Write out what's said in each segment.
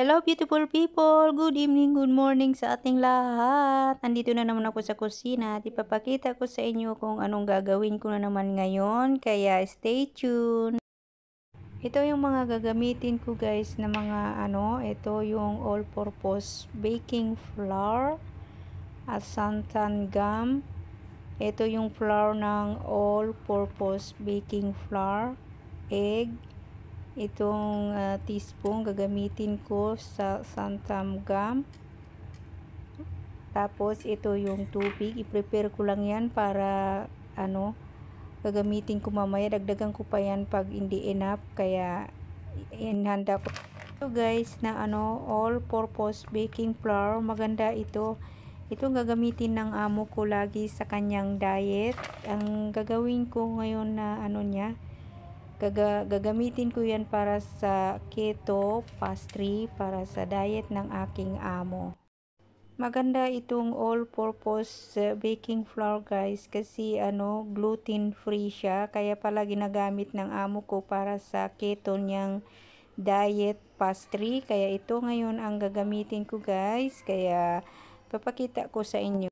Hello beautiful people! Good evening, good morning sa ating lahat! Andito na naman ako sa kusina at ipapakita ko sa inyo kung anong gagawin ko na naman ngayon. Kaya stay tuned! Ito yung mga gagamitin ko guys na mga ano. Ito yung all-purpose baking flour at santan gum. Ito yung flour ng all-purpose baking flour, egg, Itong uh, teaspoon gagamitin ko sa santam gum. Tapos ito yung tubig, i-prepare ko lang 'yan para ano gagamitin ko mamaya, dagdagan ko pa 'yan pag hindi enough kaya inhanda ko. So guys, na ano all-purpose baking flour, maganda ito. Ito gagamitin ng amo ko lagi sa kanyang diet. Ang gagawin ko ngayon na ano niya, Gaga, gagamitin ko yan para sa keto, pastry, para sa diet ng aking amo. Maganda itong all-purpose eh, baking flour guys kasi ano gluten-free siya kaya pala ginagamit ng amo ko para sa keto niyang diet pastry kaya ito ngayon ang gagamitin ko guys kaya papakita ko sa inyo.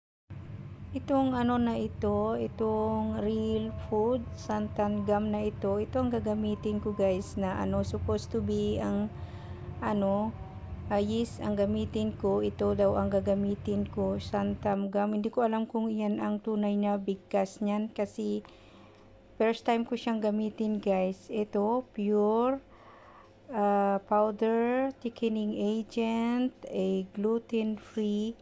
Itong ano na ito, itong real food santan gum na ito, ito ang gagamitin ko guys na ano supposed to be ang ano uh, yeast ang gamitin ko, ito daw ang gagamitin ko santan gum. Hindi ko alam kung iyan ang tunay na bigkas niyan kasi first time ko siyang gamitin guys. Ito pure uh, powder thickening agent, a gluten-free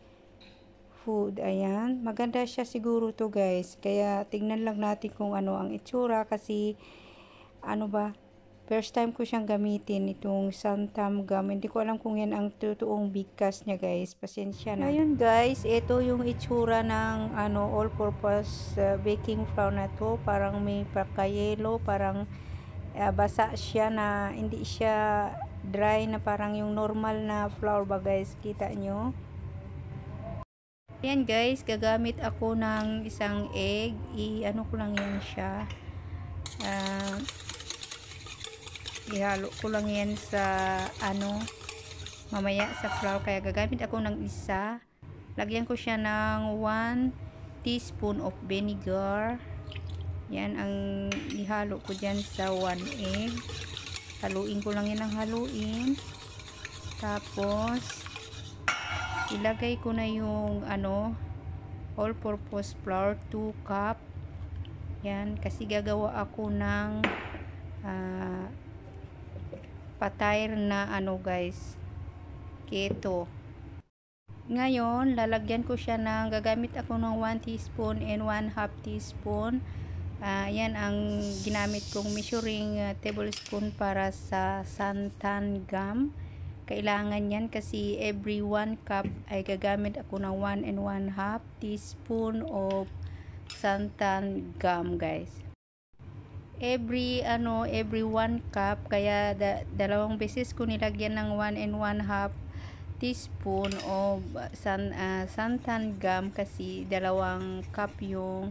food. Ayan. Maganda siya siguro to guys. Kaya tignan lang natin kung ano ang itsura kasi ano ba first time ko siyang gamitin itong Santam gum. Hindi ko alam kung yan ang totoong big cast niya guys. Pasensya na. Ngayon guys, ito yung itsura ng ano all-purpose uh, baking flour na to. Parang may pakayelo, parang uh, basa siya na hindi siya dry na parang yung normal na flour ba guys. Kita nyo? Ayan guys, gagamit ako ng isang egg. I-ano ko lang yan siya. Uh, ihalo ko lang yan sa ano, mamaya sa flour. Kaya gagamit ako ng isa. Lagyan ko siya ng 1 teaspoon of vinegar. Yan ang ihalo ko dyan sa 1 egg. Haluin ko lang yan ng haluin. Tapos, ilagay ko na yung ano all purpose flour 2 cup yan kasi gagawa ako ng uh, ah, patire na ano guys keto ngayon lalagyan ko siya ng gagamit ako ng 1 teaspoon and 1 half teaspoon uh, yan ang ginamit kong measuring uh, tablespoon para sa santan gum kailangan yan kasi every 1 cup ay gagamit ako ng 1 and 1 half teaspoon of santan gum guys. Every ano, every 1 cup kaya da dalawang beses ko nilagyan ng 1 and 1 half teaspoon of san, uh, santan gum kasi dalawang cup yung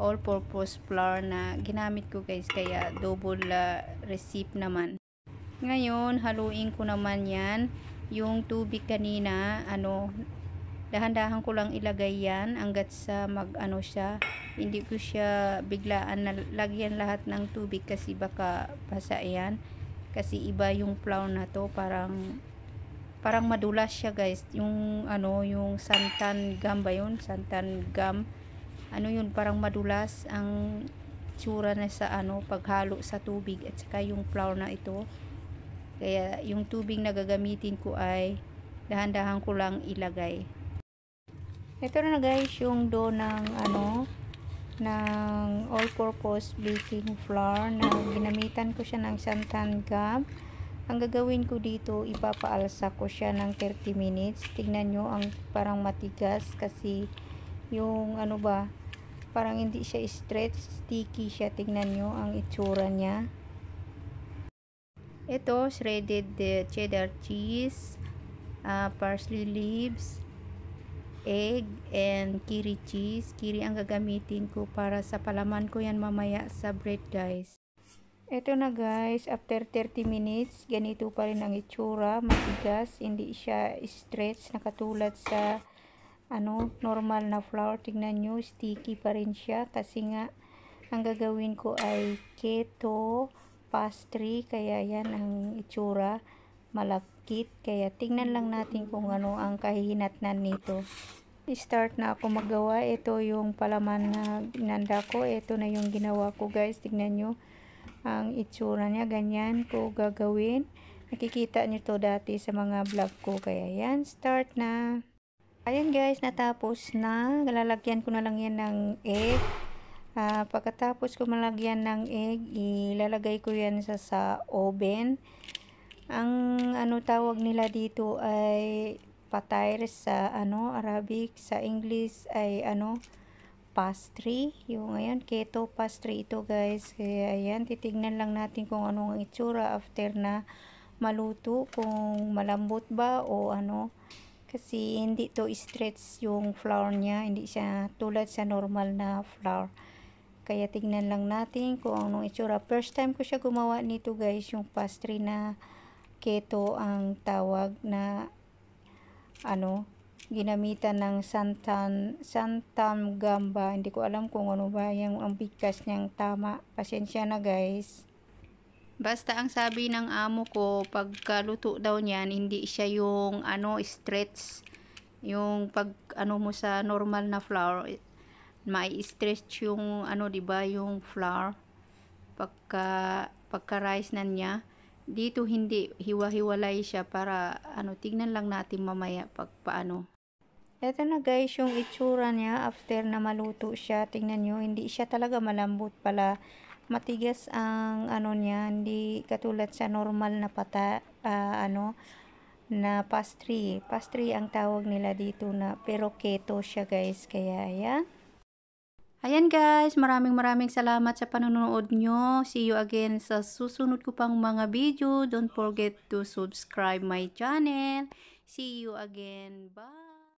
all-purpose flour na ginamit ko guys kaya double uh, ah, recipe naman ngayon, haluin ko naman yan. Yung tubig kanina, ano, dahan-dahan ko lang ilagay yan hanggat sa mag ano siya. Hindi ko siya biglaan na lagyan lahat ng tubig kasi baka pasa yan. Kasi iba yung flour na to, parang parang madulas siya guys. Yung ano, yung santan gum ba yun? Santan gum. Ano yun, parang madulas ang tsura na sa ano, paghalo sa tubig at saka yung flour na ito kaya yung tubing na gagamitin ko ay dahan-dahan ko lang ilagay. Ito na guys yung dough ng ano ng all-purpose baking flour na ginamitan ko siya ng santan gum. Ang gagawin ko dito, ipapaalsa ko siya ng 30 minutes. Tingnan nyo, ang parang matigas kasi yung ano ba, parang hindi siya stretch, sticky siya. Tingnan nyo ang itsura niya. Ito, shredded uh, cheddar cheese, uh, parsley leaves, egg, and kiri cheese. Kiri ang gagamitin ko para sa palaman ko yan mamaya sa bread guys. Ito na guys, after 30 minutes, ganito pa rin ang itsura, matigas, hindi siya stretch, nakatulad sa ano, normal na flour. Tingnan nyo, sticky pa rin siya kasi nga ang gagawin ko ay keto pastry kaya yan ang itsura malapkit kaya tingnan lang natin kung ano ang kahihinatnan nito start na ako magawa ito yung palaman na inanda ko ito na yung ginawa ko guys tingnan nyo ang itsura niya ganyan ko gagawin nakikita nyo to dati sa mga vlog ko kaya yan start na ayan guys natapos na lalagyan ko na lang yan ng egg Uh, pagkatapos ko malagyan ng egg, ilalagay ko yan sa, sa oven. Ang ano tawag nila dito ay patayr sa ano Arabic, sa English ay ano pastry. Yung ayan, keto pastry ito guys. Kaya ayan, titignan lang natin kung ano ang itsura after na maluto, kung malambot ba o ano. Kasi hindi to stretch yung flour niya, hindi siya tulad sa normal na flour. Kaya tingnan lang natin kung anong itsura. First time ko siya gumawa nito guys, yung pastry na keto ang tawag na ano, ginamitan ng santan, santam gamba. Hindi ko alam kung ano ba yung ang bigkas niyang tama. Pasensya na guys. Basta ang sabi ng amo ko, pagkaluto daw niyan, hindi siya yung ano, stretch. Yung pag ano mo sa normal na flour, mai-stretch yung ano 'di ba yung flour pagka pagka rice na niya dito hindi hiwa-hiwalay siya para ano tignan lang natin mamaya pag paano eto na guys yung itsura niya after na maluto siya tingnan niyo hindi siya talaga malambot pala matigas ang ano niya hindi katulad sa normal na pata uh, ano na pastry pastry ang tawag nila dito na pero keto siya guys kaya ayan Ayan guys, maraming maraming salamat sa panonood nyo. See you again sa susunod ko pang mga video. Don't forget to subscribe my channel. See you again. Bye!